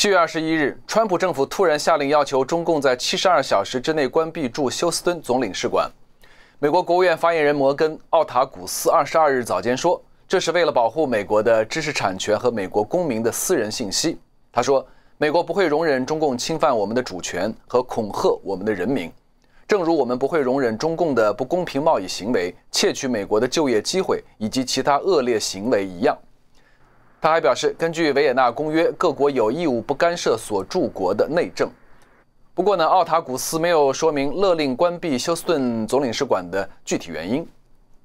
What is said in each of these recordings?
七月二十一日，川普政府突然下令要求中共在七十二小时之内关闭驻休斯敦总领事馆。美国国务院发言人摩根·奥塔古斯二十二日早间说，这是为了保护美国的知识产权和美国公民的私人信息。他说，美国不会容忍中共侵犯我们的主权和恐吓我们的人民，正如我们不会容忍中共的不公平贸易行为、窃取美国的就业机会以及其他恶劣行为一样。他还表示，根据维也纳公约，各国有义务不干涉所驻国的内政。不过呢，奥塔古斯没有说明勒令关闭休斯顿总领事馆的具体原因。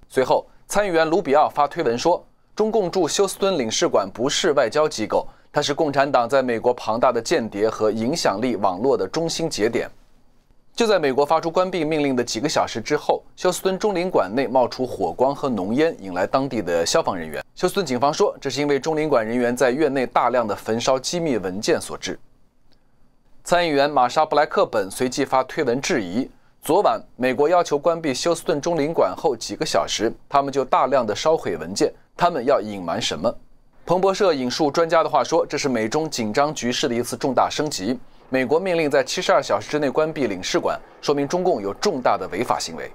随后，参议员卢比奥发推文说：“中共驻休斯顿领事馆不是外交机构，它是共产党在美国庞大的间谍和影响力网络的中心节点。”就在美国发出关闭命令的几个小时之后，休斯顿中领馆内冒出火光和浓烟，引来当地的消防人员。休斯顿警方说，这是因为中领馆人员在院内大量的焚烧机密文件所致。参议员玛莎布莱克本随即发推文质疑：昨晚美国要求关闭休斯顿中领馆后几个小时，他们就大量的烧毁文件，他们要隐瞒什么？彭博社引述专家的话说，这是美中紧张局势的一次重大升级。美国命令在七十二小时之内关闭领事馆，说明中共有重大的违法行为。